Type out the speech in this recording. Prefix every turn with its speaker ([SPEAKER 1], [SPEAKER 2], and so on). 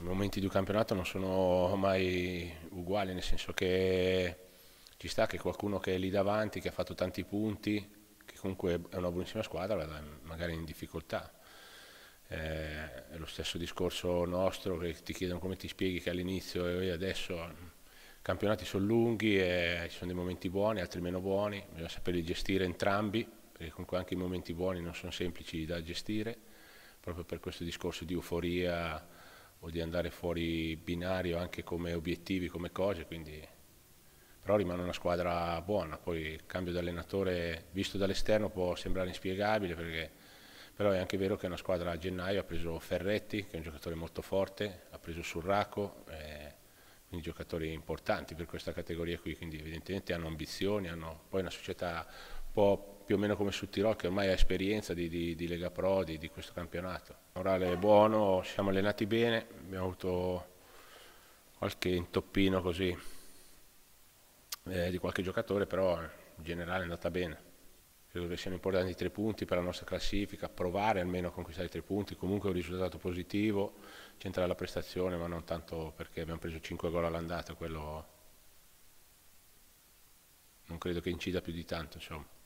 [SPEAKER 1] i momenti di un campionato non sono mai uguali, nel senso che ci sta che qualcuno che è lì davanti, che ha fatto tanti punti, che comunque è una buonissima squadra, vada magari in difficoltà. Eh, è lo stesso discorso nostro che ti chiedono come ti spieghi che all'inizio e adesso i campionati sono lunghi e ci sono dei momenti buoni, altri meno buoni, bisogna saperli gestire entrambi, perché comunque anche i momenti buoni non sono semplici da gestire, proprio per questo discorso di euforia o di andare fuori binario anche come obiettivi, come cose, quindi... però rimane una squadra buona, poi il cambio di allenatore visto dall'esterno può sembrare inspiegabile perché... però è anche vero che una squadra a gennaio ha preso Ferretti, che è un giocatore molto forte, ha preso Surraco, eh... quindi giocatori importanti per questa categoria qui, quindi evidentemente hanno ambizioni, hanno poi una società un po' più o meno come su Tirol che ormai ha esperienza di, di, di Lega Pro, di, di questo campionato. Il morale è buono, siamo allenati bene, abbiamo avuto qualche intoppino così eh, di qualche giocatore, però in generale è andata bene. Credo che siano importanti i tre punti per la nostra classifica, provare almeno a conquistare i tre punti, comunque è un risultato positivo, c'entra la prestazione, ma non tanto perché abbiamo preso 5 gol all'andata, quello non credo che incida più di tanto. Insomma.